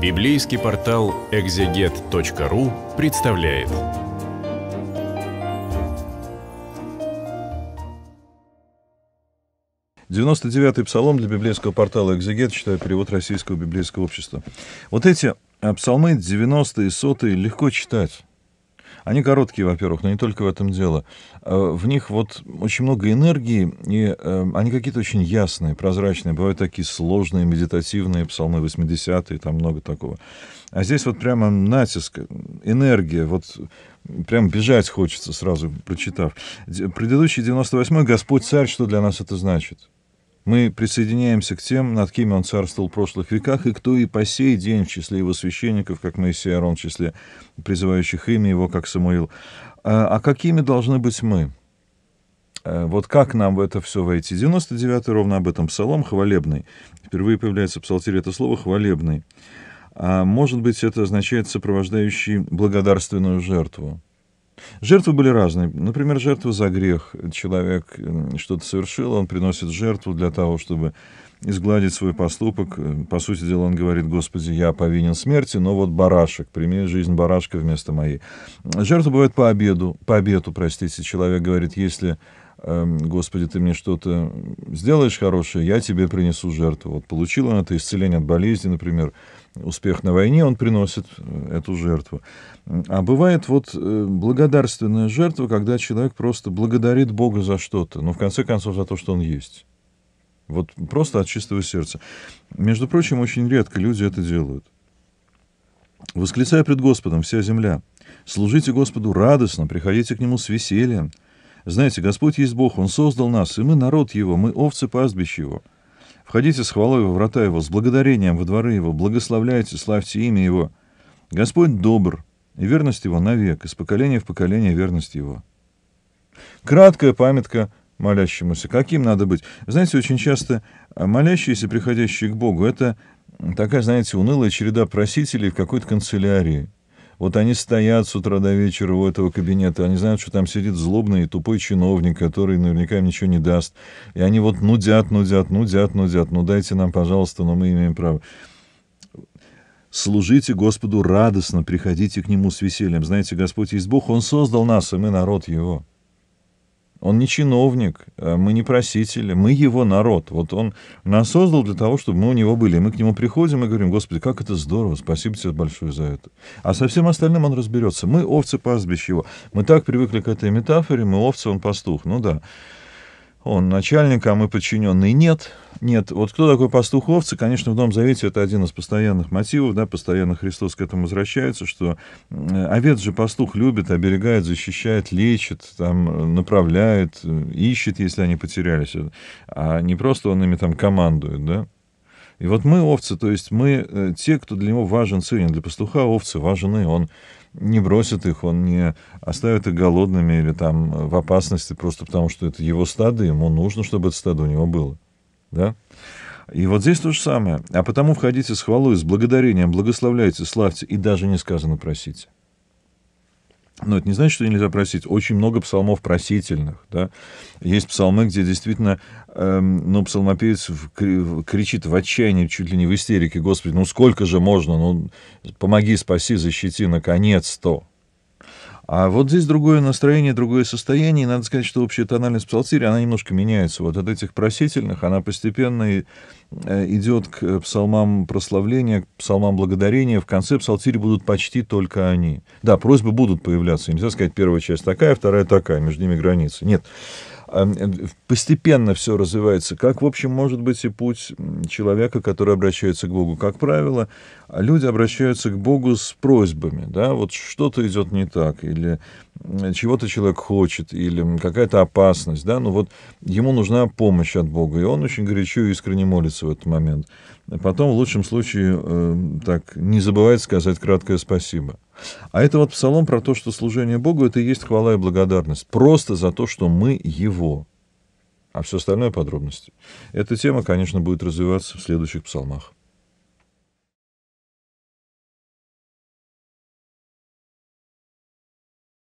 Библейский портал экзегет.ру представляет. Девяносто девятый псалом для библейского портала «Экзегет», читаю перевод Российского библейского общества. Вот эти а, псалмы 90 и 100 легко читать. Они короткие, во-первых, но не только в этом дело. Э, в них вот очень много энергии, и э, они какие-то очень ясные, прозрачные. Бывают такие сложные, медитативные, псалмы 80-е, там много такого. А здесь вот прямо натиск, энергия, вот прям бежать хочется сразу, прочитав. Предыдущий 98-й «Господь царь», что для нас это значит? Мы присоединяемся к тем, над кем он царствовал в прошлых веках, и кто и по сей день в числе его священников, как Моисей Арон, в числе призывающих имя его, как Самуил. А, а какими должны быть мы? А, вот как нам в это все войти? 99-й ровно об этом псалом хвалебный. Впервые появляется в псалтире это слово «хвалебный». А может быть, это означает сопровождающий благодарственную жертву. Жертвы были разные. Например, жертва за грех. Человек э, что-то совершил, он приносит жертву для того, чтобы изгладить свой поступок. По сути дела, он говорит, Господи, я повинен смерти, но вот барашек, прими жизнь барашка вместо моей. Жертва бывает по обеду, по обету, простите. Человек говорит, если Эм, Господи, ты мне что-то сделаешь хорошее, я тебе принесу жертву. Вот получил он это исцеление от болезни, например, успех на войне, он приносит э, эту жертву. А бывает вот э, благодарственная жертва, когда человек просто благодарит Бога за что-то, но ну, в конце концов, за то, что он есть. Вот просто от чистого сердца. Между прочим, очень редко люди это делают. «Восклицая пред Господом вся земля, служите Господу радостно, приходите к Нему с весельем, знаете, Господь есть Бог, Он создал нас, и мы народ Его, мы овцы пастбища Его. Входите с хвалой во врата Его, с благодарением во дворы Его, благословляйте, славьте имя Его. Господь добр, и верность Его навек, из поколения в поколение верность Его. Краткая памятка молящемуся. Каким надо быть? Знаете, очень часто а, молящиеся, приходящие к Богу, это такая, знаете, унылая череда просителей в какой-то канцелярии. Вот они стоят с утра до вечера у этого кабинета, они знают, что там сидит злобный и тупой чиновник, который наверняка им ничего не даст. И они вот нудят, нудят, нудят, нудят, ну дайте нам, пожалуйста, но мы имеем право. Служите Господу радостно, приходите к Нему с весельем. Знаете, Господь есть Бог, Он создал нас, и мы народ Его. Он не чиновник, э, мы не просители, мы его народ. Вот он нас создал для того, чтобы мы у него были. И мы к нему приходим и говорим, Господи, как это здорово, спасибо тебе большое за это. А со всем остальным он разберется. Мы овцы пастбищ его. Мы так привыкли к этой метафоре, мы овцы, он пастух. Ну да он начальник, а мы подчиненные. Нет, нет. Вот кто такой пастух овцы? Конечно, в Новом Завете это один из постоянных мотивов, да, постоянно Христос к этому возвращается, что э, овец же пастух любит, оберегает, защищает, лечит, там, э, направляет, э, ищет, если они потерялись. А не просто он ими там командует, да. И вот мы овцы, то есть мы э, те, кто для него важен ценен. Для пастуха овцы важны, он не бросит их, он не оставит их голодными или там э, в опасности просто потому, что это его стадо, ему нужно, чтобы это стадо у него было. Да? И вот здесь то же самое. А потому входите с хвалой, с благодарением, благословляйте, славьте и даже не сказано просите. Но ну, это не значит, что нельзя просить. Очень много псалмов просительных. Да? Есть псалмы, где действительно эм, ну, псалмопевец кричит в отчаянии, чуть ли не в истерике, «Господи, ну сколько же можно? Ну, помоги, спаси, защити, наконец-то!» А вот здесь другое настроение, другое состояние. И надо сказать, что общая тональность псалтири, она немножко меняется. Вот от этих просительных она постепенно э, идет к псалмам прославления, к псалмам благодарения. В конце псалтири будут почти только они. Да, просьбы будут появляться. Нельзя сказать, первая часть такая, вторая такая, между ними границы. Нет. Э, постепенно все развивается. Как, в общем, может быть и путь человека, который обращается к Богу. Как правило, люди обращаются к Богу с просьбами, да, вот что-то идет не так, или чего-то человек хочет, или какая-то опасность, да, ну вот ему нужна помощь от Бога, и он очень горячо и искренне молится в этот момент. Потом, в лучшем случае, э, так, не забывает сказать краткое спасибо. А это вот псалом про то, что служение Богу — это и есть хвала и благодарность. Просто за то, что мы Его. А все остальное — подробности. Эта тема, конечно, будет развиваться в следующих псалмах.